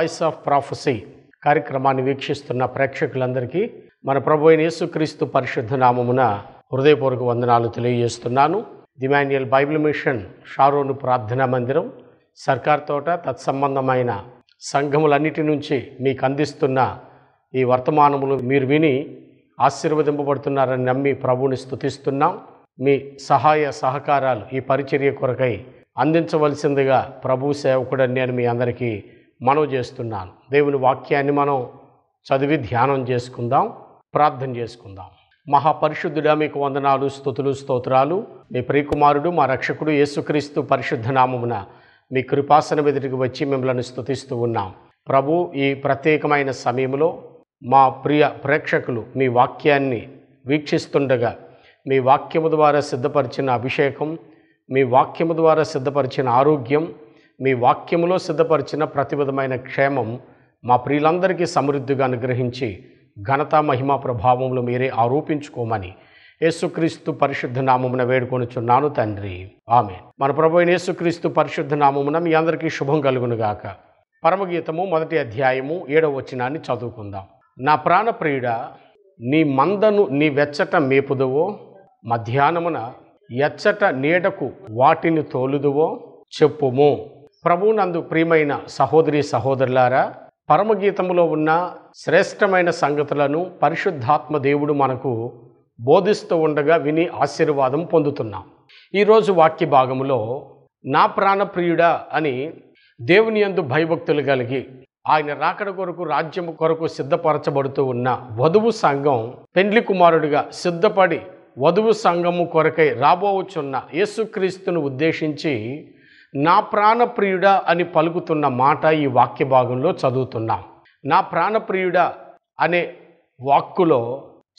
voice of prophecy కార్యక్రమాన్ని వీక్షిస్తున్న ప్రేక్షకులందరికీ మన ప్రభు అయిన యేసుక్రీస్తు పరిశుద్ధ నామమున హృదయపూర్వక వందనాలు తెలియజేస్తున్నాను దిమాన్యుయల్ బైబిల్ మిషన్ షారోను ప్రార్థనా మందిరం సర్కార్ తోట తత్సంబంధమైన సంఘములన్నిటి నుంచి మీకు అందిస్తున్న ఈ వర్తమానములు మీరు విని ఆశీర్వదింపబడుతున్నారని నమ్మి ప్రభుని స్థుతిస్తున్నాం మీ సహాయ సహకారాలు ఈ పరిచర్య కొరకై అందించవలసిందిగా ప్రభు సేవకుడని నేను మీ అందరికీ మనవి చేస్తున్నాను దేవుని వాక్యాన్ని మనం చదివి ధ్యానం చేసుకుందాం ప్రార్థన చేసుకుందాం మహాపరిశుద్ధుడా మీకు వందనాలు స్థుతులు స్తోత్రాలు మీ ప్రియకుమారుడు మా రక్షకుడు యేసుక్రీస్తు పరిశుద్ధ నామమున మీ కృపాసన ఎదుటికి వచ్చి మిమ్మల్ని స్థుతిస్తూ ఉన్నాం ప్రభు ఈ ప్రత్యేకమైన సమయంలో మా ప్రియ ప్రేక్షకులు మీ వాక్యాన్ని వీక్షిస్తుండగా మీ వాక్యము ద్వారా సిద్ధపరిచిన అభిషేకం మీ వాక్యము ద్వారా సిద్ధపరిచిన ఆరోగ్యం మీ వాక్యములో సిద్ధపరిచిన ప్రతివిధమైన క్షేమం మా ప్రియులందరికీ సమృద్ధిగా అనుగ్రహించి ఘనత మహిమా ప్రభావంలో మీరే ఆరోపించుకోమని యేసుక్రీస్తు పరిశుద్ధ నామమున వేడుకొనుచున్నాను తండ్రి ఆమె మన ప్రభు యేసుక్రీస్తు పరిశుద్ధ నామమున మీ అందరికీ శుభం కలుగునుగాక పరమగీతము మొదటి అధ్యాయము ఏడవ వచనాన్ని చదువుకుందాం నా ప్రాణప్రియుడ నీ మందను నీ వెచ్చట మేపుదువో మధ్యాహ్నమున ఎచ్చట నీడకు వాటిని తోలుదువో చెప్పుము ప్రభునందు ప్రియమైన సహోదరి సహోదరులారా పరమగీతములో ఉన్న శ్రేష్టమైన సంగతులను పరిశుద్ధాత్మ దేవుడు మనకు బోధిస్తూ ఉండగా విని ఆశీర్వాదం పొందుతున్నాం ఈరోజు వాక్య భాగములో నా ప్రాణప్రియుడా అని దేవుని యందు భయభక్తులు కలిగి ఆయన రాకడ కొరకు రాజ్యం కొరకు సిద్ధపరచబడుతూ ఉన్న వధువు సంఘం పెండ్లి కుమారుడిగా సిద్ధపడి వధువు సంఘము కొరకై రాబోవచ్చున్న యేసుక్రీస్తును ఉద్దేశించి నా ప్రాణప్రియుడా అని పలుకుతున్న మాట ఈ వాక్య భాగంలో చదువుతున్నాం నా ప్రాణప్రియుడా అనే వాక్కులో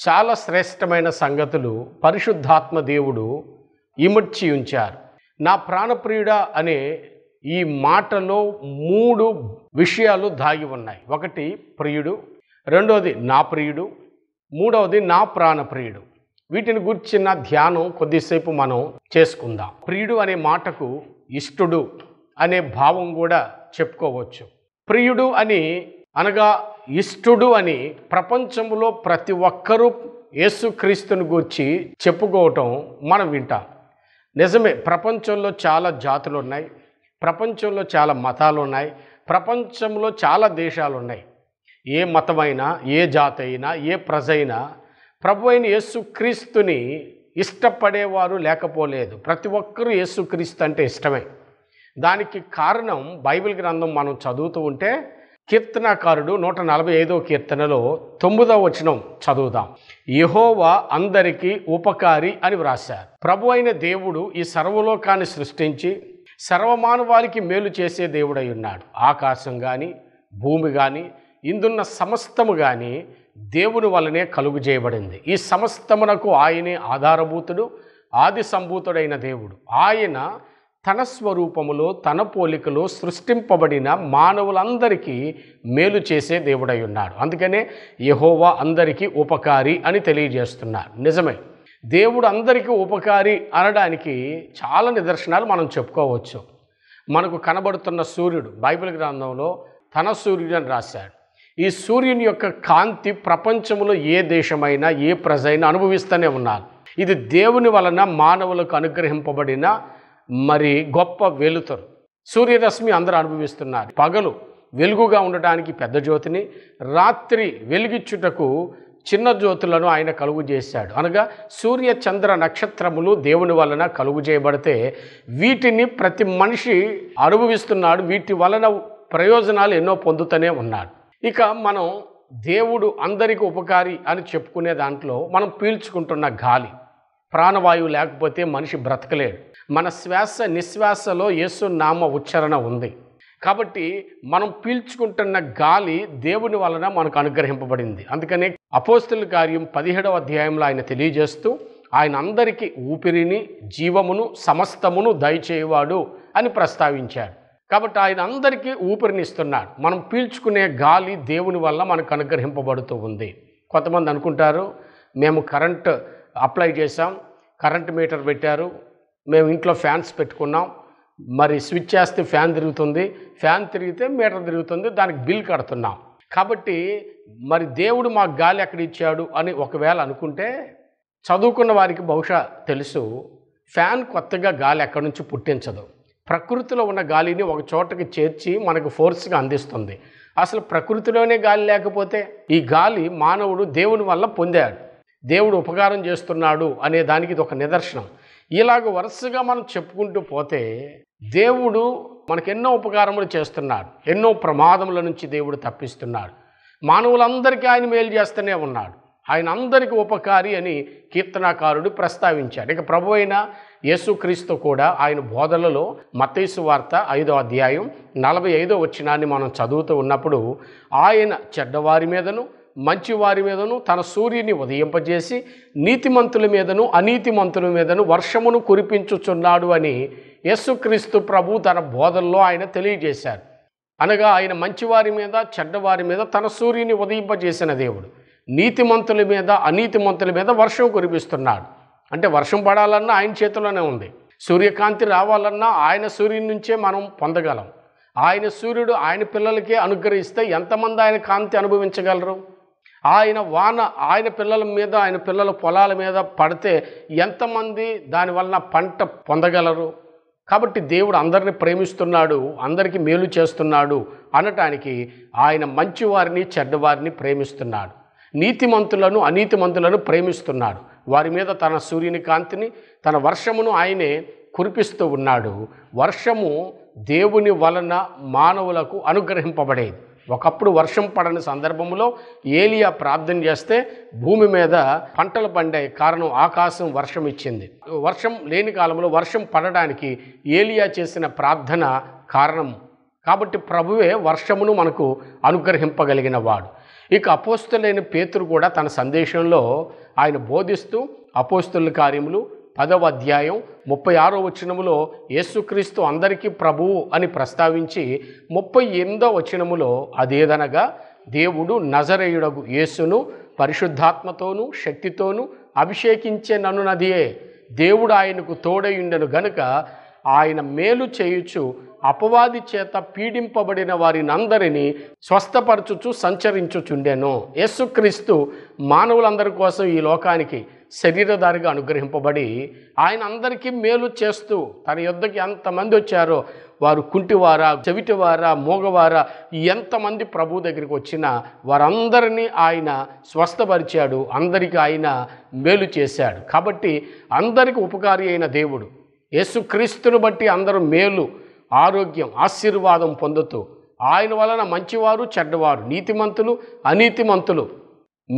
చాలా శ్రేష్టమైన సంగతులు పరిశుద్ధాత్మ దేవుడు ఇమర్చి ఉంచారు నా ప్రాణప్రియుడ అనే ఈ మాటలో మూడు విషయాలు దాగి ఉన్నాయి ఒకటి ప్రియుడు రెండవది నా ప్రియుడు మూడవది నా ప్రాణప్రియుడు వీటిని గుర్చిన ధ్యానం కొద్దిసేపు మనం చేసుకుందాం ప్రియుడు అనే మాటకు ఇష్టుడు అనే భావం కూడా చెప్పుకోవచ్చు ప్రియుడు అని అనగా ఇష్టుడు అని ప్రపంచంలో ప్రతి ఒక్కరూ యేసుక్రీస్తుని గురించి చెప్పుకోవటం మనం వింటాం నిజమే ప్రపంచంలో చాలా జాతులు ఉన్నాయి ప్రపంచంలో చాలా మతాలు ఉన్నాయి ప్రపంచంలో చాలా దేశాలు ఉన్నాయి ఏ మతమైనా ఏ జాతి అయినా ఏ ప్రజైనా ప్రభు అయిన యేసుక్రీస్తుని ఇష్టపడేవారు లేకపోలేదు ప్రతి ఒక్కరూ యేసుక్రీస్తు అంటే ఇష్టమే దానికి కారణం బైబిల్ గ్రంథం మనం చదువుతూ ఉంటే కీర్తనాకారుడు నూట నలభై ఐదో కీర్తనలో తొమ్మిదో వచనం చదువుదాం యహోవా అందరికీ ఉపకారి అని వ్రాశారు ప్రభు అయిన దేవుడు ఈ సర్వలోకాన్ని సృష్టించి సర్వమానవాళికి మేలు చేసే దేవుడై ఉన్నాడు ఆకాశం కానీ భూమి కానీ ఇందున్న సమస్తము కానీ దేవుని వలనే కలుగు చేయబడింది ఈ సమస్తమునకు ఆయనే ఆధారభూతుడు ఆది సంభూతుడైన దేవుడు ఆయన తన స్వరూపములో తన పోలికలో సృష్టింపబడిన మానవులందరికీ మేలు చేసే దేవుడై ఉన్నాడు అందుకనే యహోవా అందరికీ ఉపకారి అని తెలియజేస్తున్నారు నిజమే దేవుడు అందరికీ ఉపకారి అనడానికి చాలా నిదర్శనాలు మనం చెప్పుకోవచ్చు మనకు కనబడుతున్న సూర్యుడు బైబిల్ గ్రంథంలో తన సూర్యుడు అని రాశాడు ఈ సూర్యుని యొక్క కాంతి ప్రపంచంలో ఏ దేశమైనా ఏ ప్రజైనా అనుభవిస్తూనే ఉన్నారు ఇది దేవుని వలన మానవులకు అనుగ్రహింపబడిన మరి గొప్ప వెలుతురు సూర్యరశ్మి అందరూ అనుభవిస్తున్నారు పగలు వెలుగుగా ఉండటానికి పెద్ద జ్యోతిని రాత్రి వెలిగిచ్చుటకు చిన్న జ్యోతులను ఆయన కలుగు చేశాడు అనగా సూర్య చంద్ర నక్షత్రములు దేవుని వలన కలుగు చేయబడితే వీటిని ప్రతి మనిషి అనుభవిస్తున్నాడు వీటి వలన ప్రయోజనాలు ఎన్నో పొందుతూనే ఉన్నాడు ఇక మనం దేవుడు అందరికి ఉపకారి అని చెప్పుకునే దాంట్లో మనం పీల్చుకుంటున్న గాలి ప్రాణవాయువు లేకపోతే మనిషి బ్రతకలేడు మన శ్వాస నిశ్వాసలో యేసు నామ ఉచ్చారణ ఉంది కాబట్టి మనం పీల్చుకుంటున్న గాలి దేవుని వలన మనకు అనుగ్రహింపబడింది అందుకనే అపోస్తుల కార్యం పదిహేడవ అధ్యాయంలో ఆయన తెలియజేస్తూ ఆయన అందరికీ ఊపిరిని జీవమును సమస్తమును దయచేయవాడు అని ప్రస్తావించాడు కాబట్టి ఆయన అందరికీ ఊపిరినిస్తున్నాడు మనం పీల్చుకునే గాలి దేవుని వల్ల మనకు అనుగ్రహింపబడుతూ ఉంది కొంతమంది అనుకుంటారు మేము కరెంట్ అప్లై చేసాం కరెంట్ మీటర్ పెట్టారు మేము ఇంట్లో ఫ్యాన్స్ పెట్టుకున్నాం మరి స్విచ్ చేస్తే ఫ్యాన్ తిరుగుతుంది ఫ్యాన్ తిరిగితే మీటర్ తిరుగుతుంది దానికి బిల్ కడుతున్నాం కాబట్టి మరి దేవుడు మాకు గాలి ఎక్కడ ఇచ్చాడు అని ఒకవేళ అనుకుంటే చదువుకున్న వారికి బహుశా తెలుసు ఫ్యాన్ కొత్తగా గాలి ఎక్కడి నుంచి పుట్టించదు ప్రకృతిలో ఉన్న గాలిని ఒక చోటకి చేర్చి మనకు ఫోర్స్గా అందిస్తుంది అసలు ప్రకృతిలోనే గాలి లేకపోతే ఈ గాలి మానవుడు దేవుని వల్ల పొందాడు దేవుడు ఉపకారం చేస్తున్నాడు అనే దానికి ఇది ఒక నిదర్శనం ఇలాగ వరుసగా మనం చెప్పుకుంటూ పోతే దేవుడు మనకు ఎన్నో ఉపకారములు చేస్తున్నాడు ఎన్నో ప్రమాదముల నుంచి దేవుడు తప్పిస్తున్నాడు మానవులందరికీ ఆయన మేలు చేస్తూనే ఉన్నాడు ఆయన అందరికి ఉపకారి అని కీర్తనాకారుడు ప్రస్తావించాడు ఇక ప్రభు అయిన యేసుక్రీస్తు కూడా ఆయన బోధనలో మతేసు వార్త ఐదో అధ్యాయం నలభై ఐదో వచ్చినాన్ని మనం చదువుతూ ఉన్నప్పుడు ఆయన చెడ్డవారి మీదను మంచివారి మీదను తన సూర్యుని ఉదయింపజేసి నీతిమంతుల మీదను అనీతిమంతుల మీదను వర్షమును కురిపించుచున్నాడు అని యేసుక్రీస్తు ప్రభు తన బోధనలో ఆయన తెలియజేశారు అనగా ఆయన మంచివారి మీద చెడ్డవారి మీద తన సూర్యుని ఉదయింపజేసిన దేవుడు నీతిమంతుల మీద అనీతిమంతుల మీద వర్షం కురిపిస్తున్నాడు అంటే వర్షం పడాలన్నా ఆయన చేతిలోనే ఉంది సూర్యకాంతి రావాలన్నా ఆయన సూర్యుని నుంచే మనం పొందగలం ఆయన సూర్యుడు ఆయన పిల్లలకే అనుగ్రహిస్తే ఎంతమంది ఆయన కాంతి అనుభవించగలరు ఆయన వాన ఆయన పిల్లల మీద ఆయన పిల్లల పొలాల మీద పడితే ఎంతమంది దానివలన పంట పొందగలరు కాబట్టి దేవుడు అందరిని ప్రేమిస్తున్నాడు అందరికీ మేలు చేస్తున్నాడు అనటానికి ఆయన మంచివారిని చెడ్డవారిని ప్రేమిస్తున్నాడు నీతిమంతులను అనీతిమంతులను ప్రేమిస్తున్నాడు వారి మీద తన సూర్యుని కాంతిని తన వర్షమును ఆయనే కురిపిస్తూ ఉన్నాడు వర్షము దేవుని వలన మానవులకు అనుగ్రహింపబడేది ఒకప్పుడు వర్షం పడని సందర్భంలో ఏలియా ప్రార్థన చేస్తే భూమి మీద పంటలు పండే కారణం ఆకాశం వర్షం ఇచ్చింది వర్షం లేని కాలంలో వర్షం పడడానికి ఏలియా చేసిన ప్రార్థన కారణం కాబట్టి ప్రభువే వర్షమును మనకు అనుగ్రహింపగలిగిన వాడు ఇక అపోస్తులైన పేతురు కూడా తన సందేశంలో ఆయన బోధిస్తూ అపోస్తుల కార్యములు పదవ అధ్యాయం ముప్పై ఆరో వచనములో యేసుక్రీస్తు అందరికీ ప్రభువు అని ప్రస్తావించి ముప్పై ఎనిమిదో వచనములో అదేదనగా దేవుడు నజరేయుడగు యేసును పరిశుద్ధాత్మతోనూ శక్తితోనూ అభిషేకించే నన్ను నదియే దేవుడు ఆయనకు తోడయుండెను గనుక ఆయన మేలు చేయుచు అపవాది చేత పీడింపబడిన వారిని అందరినీ స్వస్థపరచుచు సంచరించుచుండెను యేసుక్రీస్తు మానవులందరి కోసం ఈ లోకానికి శరీరధారిగా అనుగ్రహింపబడి ఆయన అందరికీ మేలు చేస్తూ తన యుద్ధకి ఎంతమంది వచ్చారో వారు కుంటివారా చెవిటివారా మూగవారా ఎంతమంది ప్రభు దగ్గరికి వచ్చినా వారందరినీ ఆయన స్వస్థపరిచాడు అందరికీ ఆయన మేలు చేశాడు కాబట్టి అందరికి ఉపకారి అయిన దేవుడు యేసుక్రీస్తుని బట్టి అందరూ మేలు ఆరోగ్యం ఆశీర్వాదం పొందుతూ ఆయన వలన మంచివారు చెడ్డవారు నీతిమంతులు అనీతిమంతులు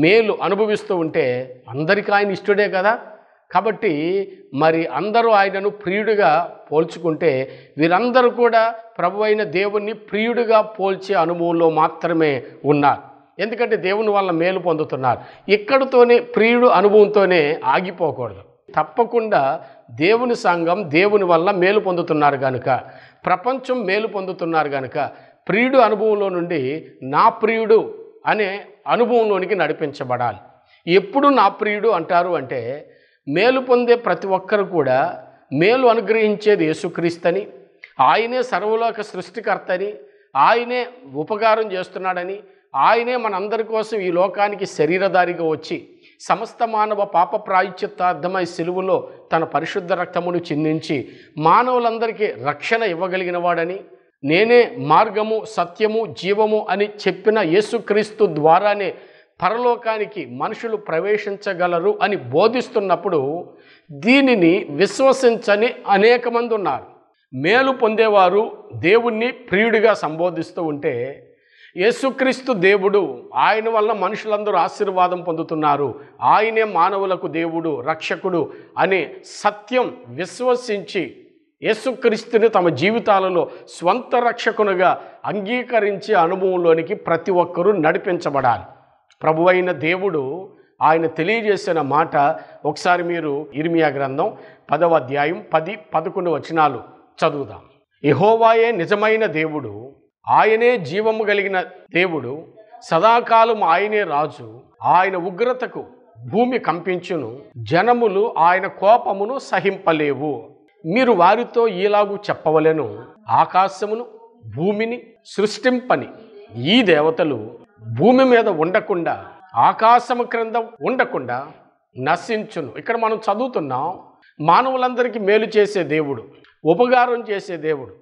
మేలు అనుభవిస్తూ ఉంటే అందరికీ ఆయన ఇష్టడే కదా కాబట్టి మరి అందరూ ఆయనను ప్రియుడిగా పోల్చుకుంటే వీరందరూ కూడా ప్రభు అయిన దేవుణ్ణి ప్రియుడిగా పోల్చే అనుభవంలో మాత్రమే ఉన్నారు ఎందుకంటే దేవుని వల్ల మేలు పొందుతున్నారు ఇక్కడతోనే ప్రియుడు అనుభవంతోనే ఆగిపోకూడదు తప్పకుండా దేవుని సంఘం దేవుని వల్ల మేలు పొందుతున్నారు కనుక ప్రపంచం మేలు పొందుతున్నారు కనుక ప్రియుడు అనుభవంలో నుండి నా ప్రియుడు అనే అనుభవంలోనికి నడిపించబడాలి ఎప్పుడు నా ప్రియుడు అంటారు అంటే మేలు పొందే ప్రతి ఒక్కరు కూడా మేలు అనుగ్రహించేది యేసుక్రీస్తని ఆయనే సర్వలోక సృష్టికర్తని ఆయనే ఉపకారం చేస్తున్నాడని ఆయనే మనందరి కోసం ఈ లోకానికి శరీరధారిగా వచ్చి సమస్త మానవ పాప ప్రాయశ్చిత్తార్థమై సెలువులో తన పరిశుద్ధ రక్తమును చిందించి మానవులందరికీ రక్షణ ఇవ్వగలిగిన వాడని నేనే మార్గము సత్యము జీవము అని చెప్పిన యేసుక్రీస్తు ద్వారానే పరలోకానికి మనుషులు ప్రవేశించగలరు అని బోధిస్తున్నప్పుడు దీనిని విశ్వసించని అనేక మంది ఉన్నారు మేలు పొందేవారు దేవుణ్ణి ప్రియుడిగా సంబోధిస్తూ ఉంటే యేసుక్రీస్తు దేవుడు ఆయన వల్ల మనుషులందరూ ఆశీర్వాదం పొందుతున్నారు ఆయనే మానవులకు దేవుడు రక్షకుడు అనే సత్యం విశ్వసించి యేసుక్రీస్తుని తమ జీవితాలలో స్వంత రక్షకునిగా అంగీకరించే అనుభవంలోనికి ప్రతి ఒక్కరూ నడిపించబడాలి ప్రభువైన దేవుడు ఆయన తెలియజేసిన మాట ఒకసారి మీరు ఇర్మియా గ్రంథం పదవ అధ్యాయం పది పదకొండు వచనాలు చదువుదాం యహోవాయే నిజమైన దేవుడు ఆయనే జీవము కలిగిన దేవుడు సదాకాలం ఆయనే రాజు ఆయన ఉగ్రతకు భూమి కంపించును జనములు ఆయన కోపమును సహింపలేవు మీరు వారితో ఈలాగూ చెప్పవలెను ఆకాశమును భూమిని సృష్టింపని ఈ దేవతలు భూమి మీద ఉండకుండా ఆకాశము క్రింద ఉండకుండా నశించును ఇక్కడ మనం చదువుతున్నాం మానవులందరికీ మేలు చేసే దేవుడు ఉపకారం చేసే దేవుడు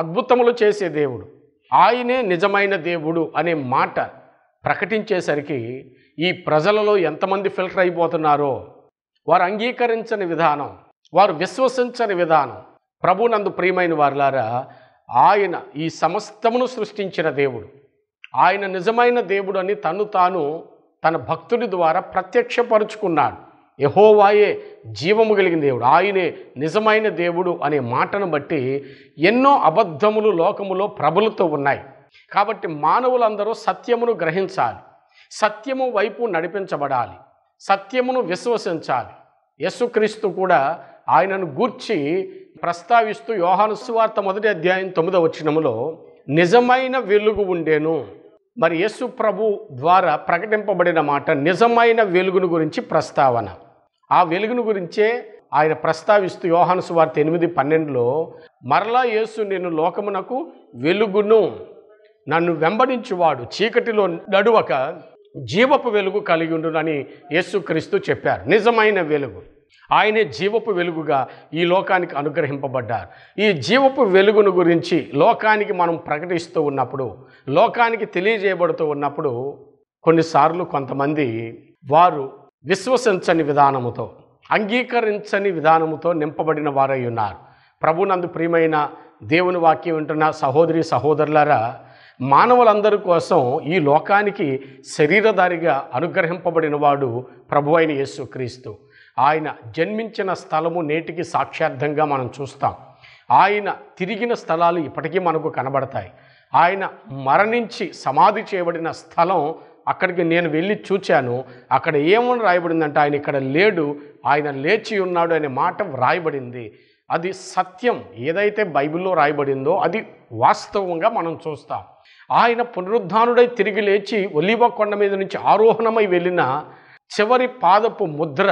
అద్భుతములు చేసే దేవుడు ఆయనే నిజమైన దేవుడు అనే మాట ప్రకటించేసరికి ఈ ప్రజలలో ఎంతమంది ఫిల్టర్ అయిపోతున్నారో వారు అంగీకరించని విధానం వారు విశ్వసించని విధానం నందు ప్రియమైన వారిలారా ఆయన ఈ సమస్తమును సృష్టించిన దేవుడు ఆయన నిజమైన దేవుడు అని తను తాను తన భక్తుడి ద్వారా ప్రత్యక్షపరుచుకున్నాడు యహోవాయే జీవము కలిగిన దేవుడు ఆయనే నిజమైన దేవుడు అనే మాటను బట్టి ఎన్నో అబద్ధములు లోకములో ప్రబలుతూ ఉన్నాయి కాబట్టి మానవులందరూ సత్యమును గ్రహించాలి సత్యము వైపు నడిపించబడాలి సత్యమును విశ్వసించాలి యస్సుక్రీస్తు కూడా ఆయనను గూర్చి ప్రస్తావిస్తూ యోహాను సువార్త మొదటి అధ్యాయం తొమ్మిదవ వచ్చినములో నిజమైన వెలుగు ఉండేను మరి యేసు ప్రభు ద్వారా ప్రకటింపబడిన మాట నిజమైన వెలుగును గురించి ప్రస్తావన ఆ వెలుగును గురించే ఆయన ప్రస్తావిస్తూ యోహాను సువార్త ఎనిమిది పన్నెండులో మరలా యేసు నేను లోకమునకు వెలుగును నన్ను వెంబడించువాడు చీకటిలో నడువక జీవపు వెలుగు కలిగి ఉండునని యేసుక్రీస్తు చెప్పారు నిజమైన వెలుగు ఆయనే జీవపు వెలుగుగా ఈ లోకానికి అనుగ్రహింపబడ్డారు ఈ జీవపు వెలుగును గురించి లోకానికి మనం ప్రకటిస్తూ ఉన్నప్పుడు లోకానికి తెలియజేయబడుతూ ఉన్నప్పుడు కొన్నిసార్లు కొంతమంది వారు విశ్వసించని విధానముతో అంగీకరించని విధానముతో నింపబడిన వారై ఉన్నారు ప్రభునందు ప్రియమైన దేవుని వాక్యం వింటున్న సహోదరి సహోదరులారా మానవులందరి కోసం ఈ లోకానికి శరీరధారిగా అనుగ్రహింపబడిన వాడు ప్రభు అయిన యేసుక్రీస్తు ఆయన జన్మించిన స్థలము నేటికి సాక్ష్యార్థంగా మనం చూస్తాం ఆయన తిరిగిన స్థలాలు ఇప్పటికీ మనకు కనబడతాయి ఆయన మరణించి సమాధి చేయబడిన స్థలం అక్కడికి నేను వెళ్ళి చూచాను అక్కడ ఏమని రాయబడిందంటే ఆయన ఇక్కడ లేడు ఆయన లేచి ఉన్నాడు అనే మాట వ్రాయబడింది అది సత్యం ఏదైతే బైబిల్లో రాయబడిందో అది వాస్తవంగా మనం చూస్తాం ఆయన పునరుద్ధానుడై తిరిగి లేచి ఒలివ కొండ మీద నుంచి ఆరోహణమై వెళ్ళిన చివరి పాదపు ముద్ర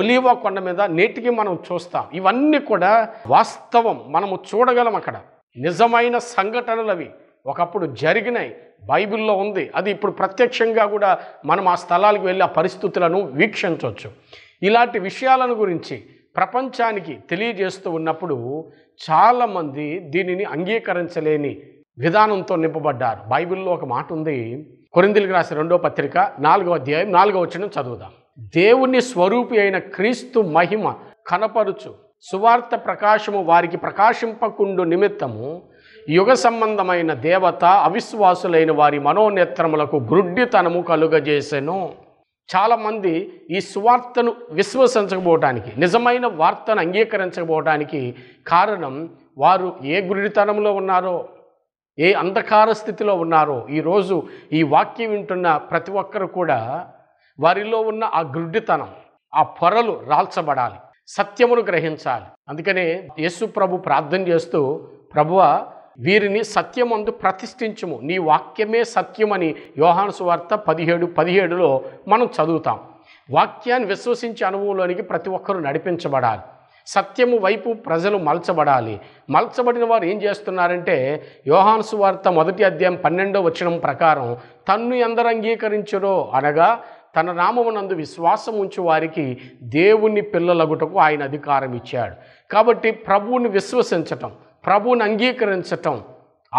ఒలివ కొండ మీద నేటికి మనం చూస్తాం ఇవన్నీ కూడా వాస్తవం మనము చూడగలం అక్కడ నిజమైన సంఘటనలు అవి ఒకప్పుడు జరిగినాయి బైబిల్లో ఉంది అది ఇప్పుడు ప్రత్యక్షంగా కూడా మనం ఆ స్థలాలకు వెళ్ళి ఆ పరిస్థితులను వీక్షించవచ్చు ఇలాంటి విషయాలను గురించి ప్రపంచానికి తెలియజేస్తూ ఉన్నప్పుడు చాలామంది దీనిని అంగీకరించలేని విధానంతో నింపబడ్డారు బైబిల్లో ఒక మాట ఉంది కొరిందులకు రాసిన రెండో పత్రిక నాలుగో అధ్యాయం నాలుగో వచ్చిన చదువుదాం దేవుని స్వరూపి అయిన క్రీస్తు మహిమ కనపరుచు సువార్త ప్రకాశము వారికి ప్రకాశింపకుండు నిమిత్తము యుగ సంబంధమైన దేవత అవిశ్వాసులైన వారి మనోనేత్రములకు గ్రుడ్డితనము కలుగజేసెను చాలామంది ఈ సువార్తను విశ్వసించకపోవటానికి నిజమైన వార్తను అంగీకరించకపోవటానికి కారణం వారు ఏ గురుడితనంలో ఉన్నారో ఏ అంధకార స్థితిలో ఉన్నారో ఈరోజు ఈ వాక్యం వింటున్న ప్రతి ఒక్కరు కూడా వారిలో ఉన్న ఆ గుడ్డితనం ఆ పొరలు రాల్చబడాలి సత్యమును గ్రహించాలి అందుకనే యేసు ప్రభు ప్రార్థన చేస్తూ ప్రభువ వీరిని సత్యమందు ప్రతిష్ఠించము నీ వాక్యమే సత్యమని యోహాను సువార్త పదిహేడు పదిహేడులో మనం చదువుతాం వాక్యాన్ని విశ్వసించే అనుభవంలోనికి ప్రతి ఒక్కరూ నడిపించబడాలి సత్యము వైపు ప్రజలు మలచబడాలి మలచబడిన వారు ఏం చేస్తున్నారంటే యోహాను సువార్త మొదటి అధ్యాయం పన్నెండో వచనం ప్రకారం తన్ను ఎందరు అంగీకరించరో అనగా తన నామమునందు విశ్వాసం ఉంచు వారికి దేవుని పిల్లలగుటకు ఆయన అధికారం ఇచ్చాడు కాబట్టి ప్రభువుని విశ్వసించటం ప్రభువును అంగీకరించటం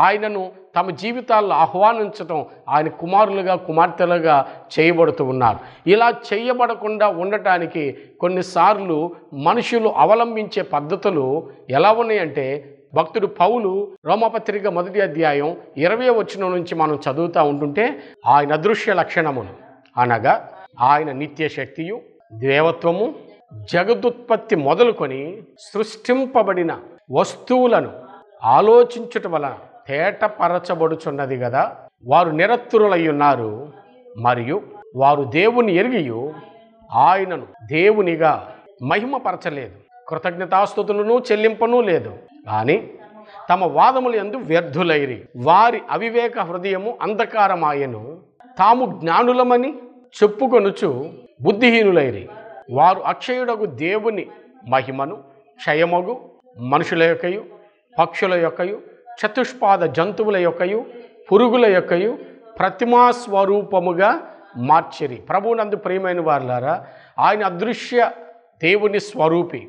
ఆయనను తమ జీవితాల్లో ఆహ్వానించటం ఆయన కుమారులుగా కుమార్తెలుగా చేయబడుతూ ఉన్నారు ఇలా చేయబడకుండా ఉండటానికి కొన్నిసార్లు మనుషులు అవలంబించే పద్ధతులు ఎలా ఉన్నాయంటే భక్తుడు పౌలు రోమపత్రిక మొదటి అధ్యాయం ఇరవై వచ్చిన నుంచి మనం చదువుతూ ఉంటుంటే ఆయన అదృశ్య లక్షణములు అనగా ఆయన నిత్య శక్తియు దేవత్వము జగదుత్పత్తి మొదలుకొని సృష్టింపబడిన వస్తువులను ఆలోచించుట వలన తేటపరచబడుచున్నది కదా వారు నిరత్తురులై ఉన్నారు మరియు వారు దేవుని ఎరిగియు ఆయనను దేవునిగా మహిమపరచలేదు కృతజ్ఞతాస్థుతులను చెల్లింపను లేదు కానీ తమ వాదములు ఎందు వ్యర్థులైరి వారి అవివేక హృదయము అంధకారమాయను తాము జ్ఞానులమని చెప్పుకొనుచు బుద్ధిహీనులైరి వారు అక్షయుడకు దేవుని మహిమను క్షయమగు మనుషుల యొక్కయు పక్షుల యొక్కయు చతుష్పాద జంతువుల యొక్కయు పురుగుల యొక్కయు ప్రతిమా స్వరూపముగా మార్చిరి ప్రభునందు ప్రియమైన వారులారా ఆయన అదృశ్య దేవుని స్వరూపి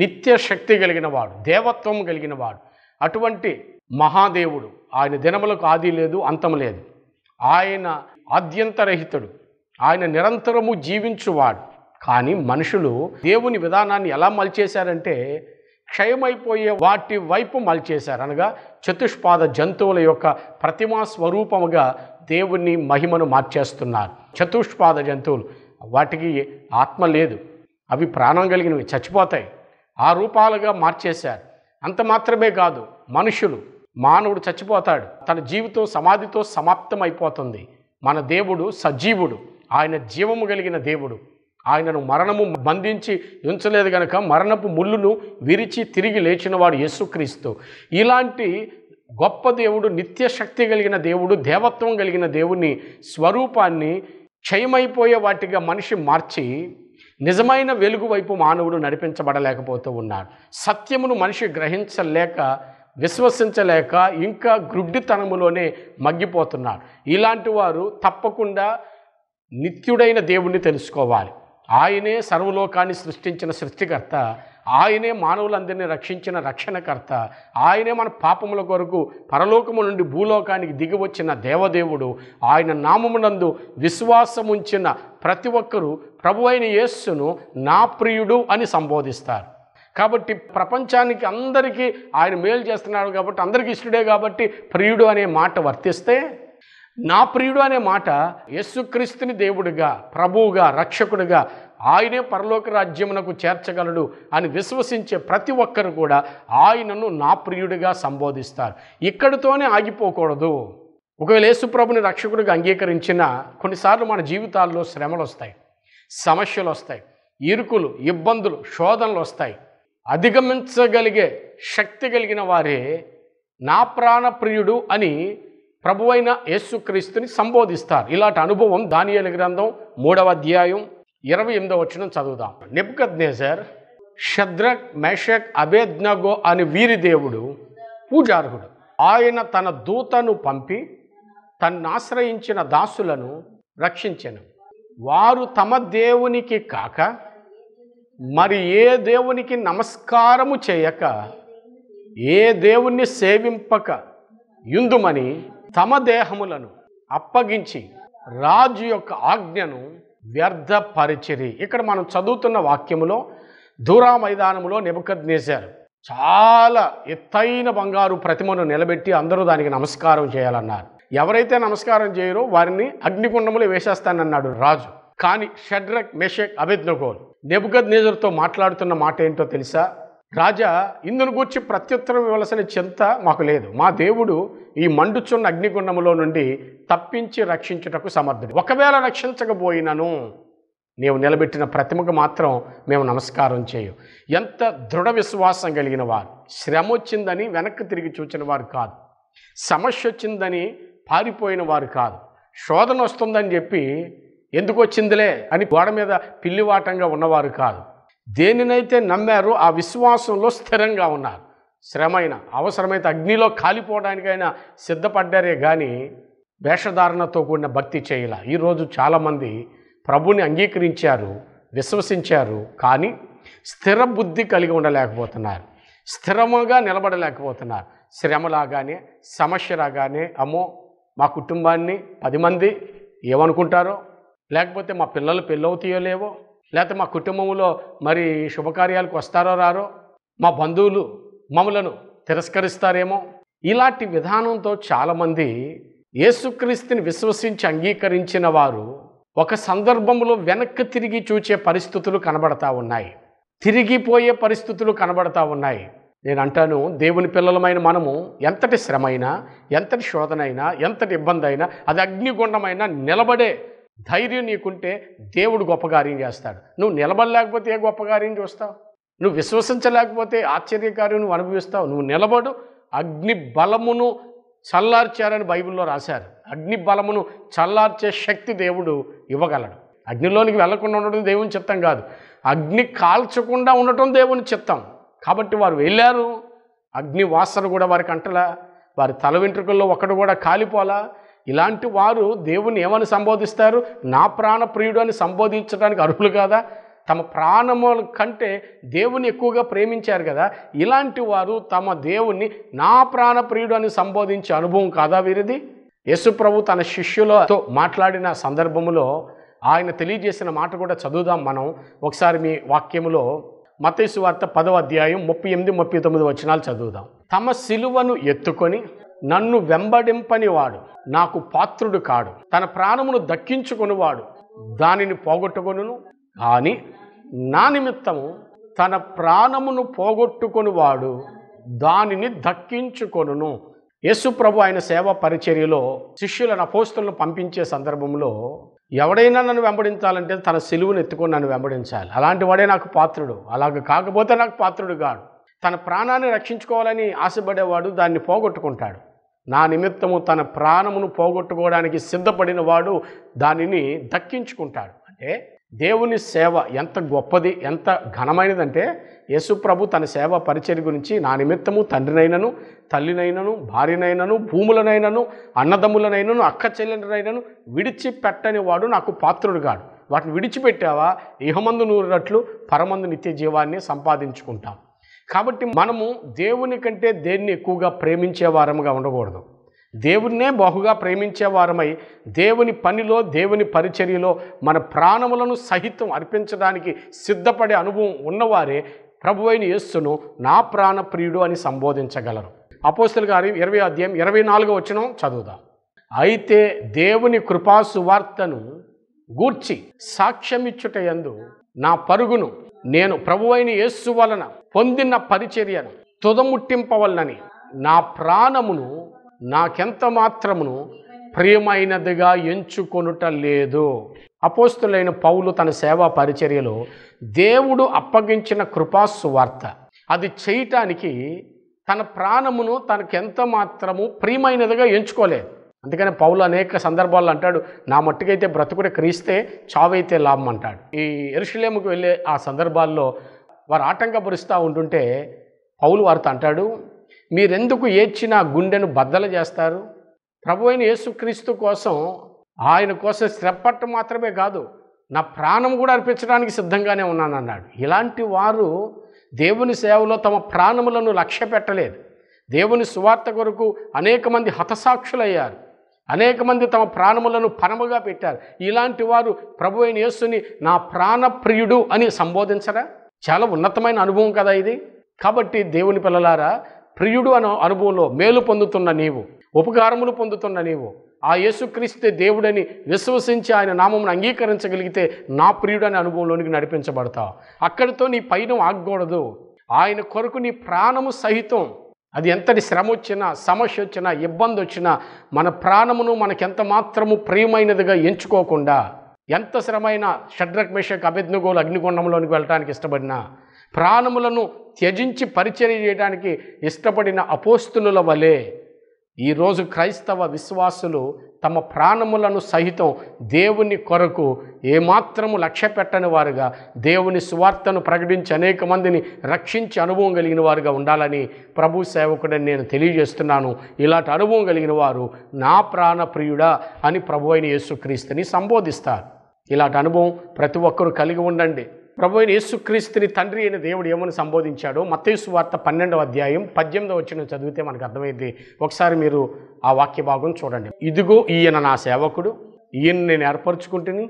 నిత్య శక్తి కలిగినవాడు దేవత్వం కలిగినవాడు అటువంటి మహాదేవుడు ఆయన దినములకు ఆది లేదు అంతం లేదు ఆయన ఆద్యంతరహితుడు ఆయన నిరంతరము జీవించువాడు కానీ మనుషులు దేవుని విధానాన్ని ఎలా మలిచేశారంటే క్షయమైపోయే వాటి వైపు మలిచేశారు అనగా చతుష్పాద జంతువుల యొక్క ప్రతిమా స్వరూపముగా దేవుని మహిమను మార్చేస్తున్నారు చతుష్పాద జంతువులు వాటికి ఆత్మ లేదు అవి ప్రాణం కలిగినవి చచ్చిపోతాయి ఆ రూపాలుగా మార్చేశారు అంత మాత్రమే కాదు మనుషులు మానవుడు చచ్చిపోతాడు తన జీవితం సమాధితో సమాప్తం అయిపోతుంది మన దేవుడు సజీవుడు ఆయన జీవము కలిగిన దేవుడు ఆయనను మరణము బంధించి ఉంచలేదు గనక మరణపు ముళ్ళును విరిచి తిరిగి లేచినవాడు యేసుక్రీస్తు ఇలాంటి గొప్ప దేవుడు నిత్య శక్తి కలిగిన దేవుడు దేవత్వం కలిగిన దేవుని స్వరూపాన్ని క్షయమైపోయే వాటిగా మనిషి మార్చి నిజమైన వెలుగు వైపు మానవుడు నడిపించబడలేకపోతూ ఉన్నాడు సత్యమును మనిషి గ్రహించలేక విశ్వసించలేక ఇంకా గ్రుడ్డితనములోనే మగ్గిపోతున్నాడు ఇలాంటి వారు తప్పకుండా నిత్యుడైన దేవుణ్ణి తెలుసుకోవాలి ఆయనే సర్వలోకాన్ని సృష్టించిన సృష్టికర్త ఆయనే మానవులందరినీ రక్షించిన రక్షణకర్త ఆయనే మన పాపముల కొరకు పరలోకము నుండి భూలోకానికి దిగివచ్చిన దేవదేవుడు ఆయన నామమునందు విశ్వాసముంచిన ప్రతి ఒక్కరూ ప్రభు అయిన యేస్సును నా ప్రియుడు అని సంబోధిస్తారు కాబట్టి ప్రపంచానికి అందరికీ ఆయన మేలు చేస్తున్నాడు కాబట్టి అందరికీ ఇష్టడే కాబట్టి ప్రియుడు అనే మాట వర్తిస్తే నా ప్రియుడు అనే మాట యస్సుక్రీస్తుని దేవుడిగా ప్రభువుగా రక్షకుడిగా ఆయనే పరలోక రాజ్యమునకు చేర్చగలడు అని విశ్వసించే ప్రతి ఒక్కరు కూడా ఆయనను నా ప్రియుడిగా సంబోధిస్తారు ఇక్కడితోనే ఆగిపోకూడదు ఒకవేళ యేసుప్రభుని రక్షకుడిగా అంగీకరించిన కొన్నిసార్లు మన జీవితాల్లో శ్రమలు వస్తాయి సమస్యలు వస్తాయి ఇరుకులు ఇబ్బందులు శోధనలు వస్తాయి అధిగమించగలిగే శక్తి కలిగిన వారే నా ప్రాణప్రియుడు అని ప్రభువైన యేసుక్రీస్తుని సంబోధిస్తారు ఇలాంటి అనుభవం దానియల గ్రంథం మూడవ అధ్యాయం ఇరవై ఎనిమిదవ వచ్చిన చదువుదాం నిబ్కద్ నేజర్ షద్రక్ మేషక్ అభేజ్ఞగో అని వీరి దేవుడు పూజార్హుడు ఆయన తన దూతను పంపి తన్ను ఆశ్రయించిన దాసులను రక్షించను వారు తమ దేవునికి కాక మరి ఏ దేవునికి నమస్కారము చేయక ఏ దేవుణ్ణి సేవింపక యుందుమని తమ దేహములను అప్పగించి రాజు యొక్క ఆజ్ఞను వ్యర్థపరిచిరి ఇక్కడ మనం చదువుతున్న వాక్యములో దూరా మైదానములో నిబద్నేశారు చాలా ఎత్తైన బంగారు ప్రతిమను నిలబెట్టి అందరూ దానికి నమస్కారం చేయాలన్నారు ఎవరైతే నమస్కారం చేయరో వారిని అగ్నిగుండములు వేసేస్తానన్నాడు రాజు కానీ షడ్రక్ మెషక్ అభిజ్ఞగోల్ నెబుగద్ నేజర్తో మాట్లాడుతున్న మాట ఏంటో తెలుసా రాజా ఇందును గూర్చి ప్రత్యుత్తరం ఇవ్వలసిన చింత మాకు లేదు మా దేవుడు ఈ మండుచున్న అగ్నిగుండములో నుండి తప్పించి రక్షించుటకు సమర్థుడు ఒకవేళ రక్షించకపోయినను నీవు నిలబెట్టిన ప్రతిమకు మాత్రం మేము నమస్కారం చేయు ఎంత దృఢ విశ్వాసం కలిగిన వారు శ్రమ వచ్చిందని వెనక్కి తిరిగి చూచిన వారు కాదు సమస్య వచ్చిందని పారిపోయిన వారు కాదు శోధన వస్తుందని చెప్పి ఎందుకు వచ్చిందిలే అని గోడ మీద పిల్లివాటంగా ఉన్నవారు కాదు దేనినైతే నమ్మారో ఆ విశ్వాసంలో స్థిరంగా ఉన్నారు శ్రమైన అవసరమైతే అగ్నిలో కాలిపోవడానికైనా సిద్ధపడ్డారే కానీ వేషధారణతో కూడిన భక్తి చేయాల ఈరోజు చాలామంది ప్రభుని అంగీకరించారు విశ్వసించారు కానీ స్థిర బుద్ధి కలిగి ఉండలేకపోతున్నారు స్థిరముగా నిలబడలేకపోతున్నారు శ్రమలాగానే రాగానే సమస్య రాగానే అమ్మో మా కుటుంబాన్ని పది మంది ఏమనుకుంటారో లేకపోతే మా పిల్లలు పెళ్ళవుతాయో లేవో లేకపోతే మా కుటుంబంలో మరి శుభకార్యాలకు వస్తారో రారో మా బంధువులు మమ్మలను తిరస్కరిస్తారేమో ఇలాంటి విధానంతో చాలామంది యేసుక్రీస్తుని విశ్వసించి అంగీకరించిన వారు ఒక సందర్భంలో వెనక్కి తిరిగి చూచే పరిస్థితులు కనబడతా ఉన్నాయి తిరిగిపోయే పరిస్థితులు కనబడతా ఉన్నాయి నేను అంటాను దేవుని పిల్లలమైన మనము ఎంతటి శ్రమైనా ఎంతటి శోధనైనా ఎంతటి ఇబ్బంది అయినా అది అగ్నిగుండమైనా నిలబడే ధైర్యం నీకుంటే దేవుడు గొప్ప కార్యం చేస్తాడు నువ్వు నిలబడలేకపోతే ఏ గొప్ప కార్యం చూస్తావు నువ్వు విశ్వసించలేకపోతే ఆశ్చర్యకార్యం నువ్వు అనుభవిస్తావు నువ్వు నిలబడు అగ్ని బలమును చల్లార్చారని బైబిల్లో రాశారు అగ్ని బలమును చల్లార్చే శక్తి దేవుడు ఇవ్వగలడు అగ్నిలోనికి వెళ్లకుండా ఉండడం దేవుని చిత్తం కాదు అగ్ని కాల్చకుండా ఉండటం దేవుని చిత్తం కాబట్టి వారు వెళ్ళారు అగ్ని వాసన కూడా వారికి అంటలా వారి తల వెంట్రుకల్లో ఒకడు కూడా కాలిపోలా ఇలాంటి వారు దేవుని ఏమని సంబోధిస్తారు నా ప్రాణ ప్రియుడు అని సంబోధించడానికి అర్హులు కాదా తమ ప్రాణముల కంటే దేవుని ఎక్కువగా ప్రేమించారు కదా ఇలాంటి వారు తమ దేవుణ్ణి నా ప్రాణ ప్రియుడు అని సంబోధించే అనుభవం కాదా వీరిది ప్రభు తన శిష్యులతో మాట్లాడిన సందర్భంలో ఆయన తెలియజేసిన మాట కూడా చదువుదాం మనం ఒకసారి మీ వాక్యములో మతేసు వార్త పదవ అధ్యాయం ముప్పై ఎనిమిది ముప్పై తొమ్మిది వచనాలు చదువుదాం తమ శిలువను ఎత్తుకొని నన్ను వెంబడింపనివాడు నాకు పాత్రుడు కాడు తన ప్రాణమును దక్కించుకునివాడు దానిని పోగొట్టుకొనును కానీ నా నిమిత్తము తన ప్రాణమును పోగొట్టుకునివాడు దానిని దక్కించుకొనును యేసు ప్రభు ఆయన సేవా పరిచర్యలో శిష్యులను అపోస్తులను పంపించే సందర్భంలో ఎవడైనా నన్ను వెంబడించాలంటే తన సిలువును ఎత్తుకొని నన్ను వెంబడించాలి అలాంటి వాడే నాకు పాత్రుడు అలాగ కాకపోతే నాకు పాత్రుడు కాడు తన ప్రాణాన్ని రక్షించుకోవాలని ఆశపడేవాడు దాన్ని పోగొట్టుకుంటాడు నా నిమిత్తము తన ప్రాణమును పోగొట్టుకోవడానికి సిద్ధపడిన వాడు దానిని దక్కించుకుంటాడు అంటే దేవుని సేవ ఎంత గొప్పది ఎంత ఘనమైనదంటే యేసుప్రభు తన సేవ పరిచయం గురించి నా నిమిత్తము తండ్రినైనను తల్లినైనను భార్యనైనను భూములనైనను అన్నదమ్ములనైనను అక్క చెల్లెలనైనను విడిచిపెట్టని వాడు నాకు పాత్రుడు కాడు వాటిని విడిచిపెట్టావా ఇహమందు నూరినట్లు పరమందు నిత్య జీవాన్ని సంపాదించుకుంటాం కాబట్టి మనము దేవుని కంటే దేన్ని ఎక్కువగా ప్రేమించే వారముగా ఉండకూడదు దేవుణ్ణే బహుగా ప్రేమించే వారమై దేవుని పనిలో దేవుని పరిచర్యలో మన ప్రాణములను సహితం అర్పించడానికి సిద్ధపడే అనుభవం ఉన్నవారే ప్రభు అయిన యేస్సును నా ప్రాణ ప్రియుడు అని సంబోధించగలరు అపోస్తుల గారి ఇరవై అధ్యాయం ఇరవై నాలుగో వచ్చిన చదువుదాం అయితే దేవుని కృపాసువార్తను గూర్చి సాక్ష్యమిచ్చుట యందు నా పరుగును నేను ప్రభువైన యేస్సు వలన పొందిన పరిచర్యను తుదముట్టింపవలనని నా ప్రాణమును నాకెంత మాత్రమును ప్రియమైనదిగా ఎంచుకొనుట లేదు అపోస్తులైన పౌలు తన సేవా పరిచర్యలో దేవుడు అప్పగించిన కృపాసువార్త అది చేయటానికి తన ప్రాణమును తనకెంత మాత్రము ప్రియమైనదిగా ఎంచుకోలేదు అందుకని పౌలు అనేక సందర్భాల్లో అంటాడు నా మట్టుకైతే బ్రతుకుడే క్రీస్తే చావైతే లాభం అంటాడు ఈ ఎరుషులేముకు వెళ్ళే ఆ సందర్భాల్లో వారు ఆటంకపరుస్తూ ఉంటుంటే పౌలు వారితో అంటాడు మీరెందుకు ఏడ్చిన గుండెను బద్దలు చేస్తారు ప్రభు అయిన యేసుక్రీస్తు కోసం ఆయన కోసం శ్రపట్టు మాత్రమే కాదు నా ప్రాణం కూడా అర్పించడానికి సిద్ధంగానే ఉన్నానన్నాడు ఇలాంటి వారు దేవుని సేవలో తమ ప్రాణములను లక్ష్య పెట్టలేదు దేవుని సువార్త కొరకు అనేక మంది హతసాక్షులయ్యారు అనేక మంది తమ ప్రాణములను పరముగా పెట్టారు ఇలాంటి వారు ప్రభు అయిన యేసుని నా ప్రాణప్రియుడు అని సంబోధించరా చాలా ఉన్నతమైన అనుభవం కదా ఇది కాబట్టి దేవుని పిల్లలారా ప్రియుడు అనే అనుభవంలో మేలు పొందుతున్న నీవు ఉపకారములు పొందుతున్న నీవు ఆ యేసుక్రీస్తే దేవుడని విశ్వసించి ఆయన నామమును అంగీకరించగలిగితే నా ప్రియుడు అనే అనుభవంలోనికి నడిపించబడతావు అక్కడితో నీ పైన ఆగకూడదు ఆయన కొరకు నీ ప్రాణము సహితం అది ఎంతటి శ్రమ వచ్చినా సమస్య వచ్చినా ఇబ్బంది వచ్చినా మన ప్రాణమును మనకెంత మాత్రము ప్రియమైనదిగా ఎంచుకోకుండా ఎంత శ్రమైన షడ్రక్ మేషక్ అభిజ్ఞగోలు అగ్నిగుండంలోనికి వెళ్ళడానికి ఇష్టపడినా ప్రాణములను త్యజించి పరిచయం చేయడానికి ఇష్టపడిన అపోస్తుల వలె ఈరోజు క్రైస్తవ విశ్వాసులు తమ ప్రాణములను సహితం దేవుని కొరకు ఏమాత్రము లక్ష్య పెట్టని వారుగా దేవుని సువార్తను ప్రకటించి అనేక మందిని రక్షించి అనుభవం కలిగిన వారుగా ఉండాలని ప్రభు సేవకుడని నేను తెలియజేస్తున్నాను ఇలాంటి అనుభవం కలిగిన వారు నా ప్రాణ ప్రియుడా అని ప్రభు అయిన యేసుక్రీస్తుని సంబోధిస్తారు ఇలాంటి అనుభవం ప్రతి ఒక్కరూ కలిగి ఉండండి ప్రభు అయిన యేసుక్రీస్తుని తండ్రి అయిన దేవుడు ఏమని సంబోధించాడో మతేసు వార్త పన్నెండవ అధ్యాయం పద్దెనిమిదవ వచ్చిన చదివితే మనకు అర్థమైంది ఒకసారి మీరు ఆ వాక్య భాగం చూడండి ఇదిగో ఈయన నా సేవకుడు ఈయన నేను ఏర్పరచుకుంటుని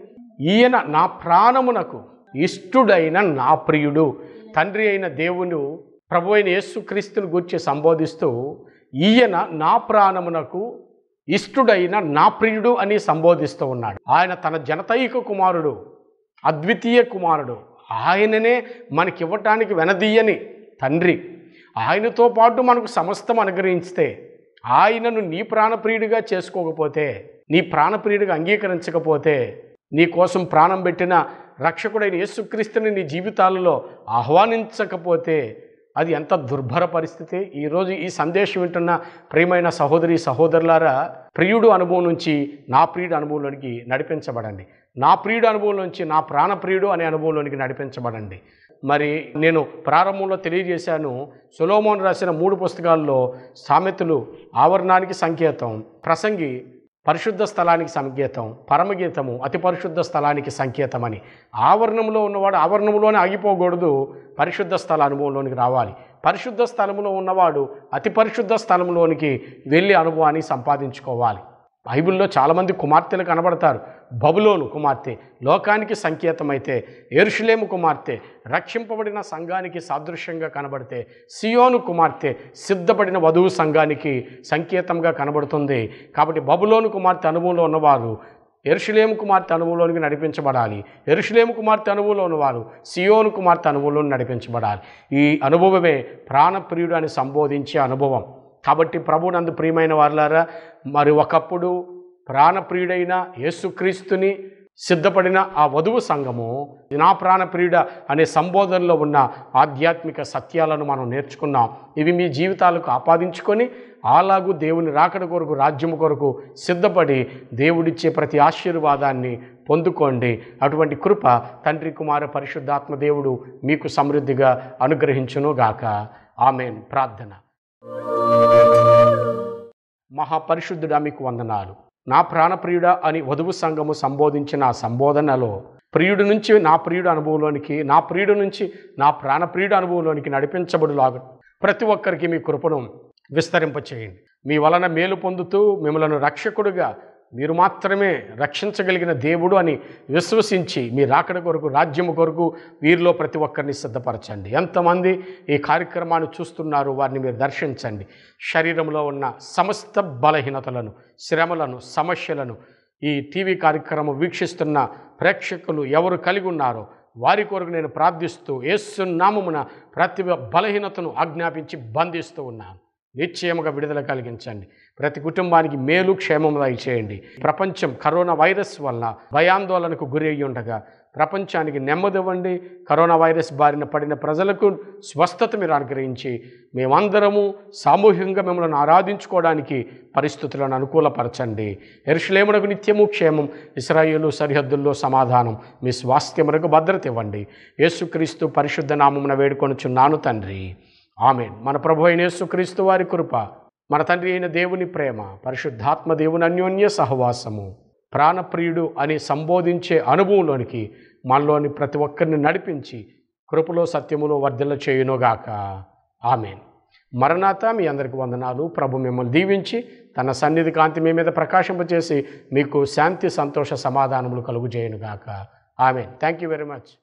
ఈయన నా ప్రాణమునకు ఇష్టుడైన నా ప్రియుడు తండ్రి అయిన దేవుడు ప్రభు అయిన యేసుక్రీస్తుని గురించి సంబోధిస్తూ ఈయన నా ప్రాణమునకు ఇష్టుడైన నా ప్రియుడు అని సంబోధిస్తూ ఉన్నాడు ఆయన తన జనతైక కుమారుడు అద్వితీయ కుమారుడు ఆయననే మనకివ్వటానికి వెనదీయని తండ్రి ఆయనతో పాటు మనకు సమస్తం అనుగ్రహించితే ఆయనను నీ ప్రాణప్రియుడిగా చేసుకోకపోతే నీ ప్రాణప్రియుడిగా అంగీకరించకపోతే నీ కోసం ప్రాణం పెట్టిన రక్షకుడైన యేసుక్రీస్తుని నీ జీవితాలలో ఆహ్వానించకపోతే అది ఎంత దుర్భర పరిస్థితి ఈరోజు ఈ సందేశం వింటున్న ప్రియమైన సహోదరి సహోదరులారా ప్రియుడు అనుభవం నుంచి నా ప్రియుడు అనుభవంలోనికి నడిపించబడండి నా ప్రియుడు అనుభవం నుంచి నా ప్రాణప్రియుడు అనే అనుభవంలోనికి నడిపించబడండి మరి నేను ప్రారంభంలో తెలియజేశాను సులోమోన్ రాసిన మూడు పుస్తకాల్లో సామెతలు ఆవరణానికి సంకేతం ప్రసంగి పరిశుద్ధ స్థలానికి సంకేతం పరమగీతము అతి పరిశుద్ధ స్థలానికి సంకేతం అని ఆవరణంలో ఉన్నవాడు ఆవరణంలోనే ఆగిపోకూడదు పరిశుద్ధ స్థల అనుభవంలోనికి రావాలి పరిశుద్ధ స్థలంలో ఉన్నవాడు అతి పరిశుద్ధ స్థలంలోనికి వెళ్ళి అనుభవాన్ని సంపాదించుకోవాలి బైబిల్లో చాలామంది కుమార్తెలు కనబడతారు బబులోను కుమార్తె లోకానికి సంకేతమైతే ఎరుషులేము కుమార్తె రక్షింపబడిన సంఘానికి సాదృశ్యంగా కనబడితే సియోను కుమార్తె సిద్ధపడిన వధువు సంఘానికి సంకేతంగా కనబడుతుంది కాబట్టి బబులోను కుమార్తె అనుభవంలో ఉన్నవారు ఎరుషులేము కుమార్తె అనుభవంలోనికి నడిపించబడాలి ఎరుషులేము కుమార్తె అనుభవంలో ఉన్నవారు సియోను కుమార్తె అనుభవంలో నడిపించబడాలి ఈ అనుభవమే ప్రాణప్రియుడు అని సంబోధించే అనుభవం కాబట్టి ప్రభునందు ప్రియమైన వారులారా మరి ఒకప్పుడు ప్రాణప్రియుడైన యేసుక్రీస్తుని సిద్ధపడిన ఆ వధువు సంఘము నా ప్రాణప్రియుడ అనే సంబోధనలో ఉన్న ఆధ్యాత్మిక సత్యాలను మనం నేర్చుకున్నాం ఇవి మీ జీవితాలకు ఆపాదించుకొని అలాగూ దేవుని రాకడ కొరకు రాజ్యము కొరకు సిద్ధపడి దేవుడిచ్చే ప్రతి ఆశీర్వాదాన్ని పొందుకోండి అటువంటి కృప తండ్రి కుమార పరిశుద్ధాత్మ దేవుడు మీకు సమృద్ధిగా అనుగ్రహించునుగాక ఆమెన్ ప్రార్థన మహాపరిశుద్ధుడా మీకు వందనాలు నా ప్రాణప్రియుడా అని వధువు సంఘము సంబోధించిన సంబోధనలో ప్రియుడి నుంచి నా ప్రియుడు అనుభవంలోనికి నా ప్రియుడు నుంచి నా ప్రాణప్రియుడు అనుభవంలోనికి నడిపించబడులాగు ప్రతి ఒక్కరికి మీ కృపను విస్తరింపచేయండి మీ వలన మేలు పొందుతూ మిమ్మలను రక్షకుడుగా మీరు మాత్రమే రక్షించగలిగిన దేవుడు అని విశ్వసించి మీ రాకడ కొరకు రాజ్యం కొరకు వీరిలో ప్రతి ఒక్కరిని సిద్ధపరచండి ఎంతమంది ఈ కార్యక్రమాన్ని చూస్తున్నారు వారిని మీరు దర్శించండి శరీరంలో ఉన్న సమస్త బలహీనతలను శ్రమలను సమస్యలను ఈ టీవీ కార్యక్రమం వీక్షిస్తున్న ప్రేక్షకులు ఎవరు కలిగి ఉన్నారో వారి కొరకు నేను ప్రార్థిస్తూ ఏసునామమున ప్రతి బలహీనతను ఆజ్ఞాపించి బంధిస్తూ ఉన్నాను నిశ్చయముగా విడుదల కలిగించండి ప్రతి కుటుంబానికి మేలు క్షేమం దయచేయండి ప్రపంచం కరోనా వైరస్ వల్ల భయాందోళనకు గురి ఉండగా ప్రపంచానికి నెమ్మదివ్వండి కరోనా వైరస్ బారిన పడిన ప్రజలకు స్వస్థత మీరు అనుగ్రహించి మేమందరము సామూహికంగా మిమ్మల్ని ఆరాధించుకోవడానికి పరిస్థితులను అనుకూలపరచండి ఎరుషులేమునకు నిత్యము క్షేమం ఇస్రాయేలు సరిహద్దుల్లో సమాధానం మీ స్వాస్థ్యమునకు భద్రత ఇవ్వండి యేసుక్రీస్తు పరిశుద్ధ నామమున వేడుకొనుచున్నాను తండ్రి ఆమె మన ప్రభు అయిన యేసుక్రీస్తు వారి కృప మన తండ్రి అయిన దేవుని ప్రేమ పరిశుద్ధాత్మ దేవుని అన్యోన్య సహవాసము ప్రాణప్రియుడు అని సంబోధించే అనుభవంలోనికి మనలోని ప్రతి ఒక్కరిని నడిపించి కృపలో సత్యములో వర్ధల చేయునుగాక ఆమెన్ మరణాత మీ అందరికి వందనాలు ప్రభు మిమ్మల్ని దీవించి తన సన్నిధి కాంతి మీ మీద ప్రకాశింపజేసి మీకు శాంతి సంతోష సమాధానములు కలుగు చేయనుగాక amen thank you very much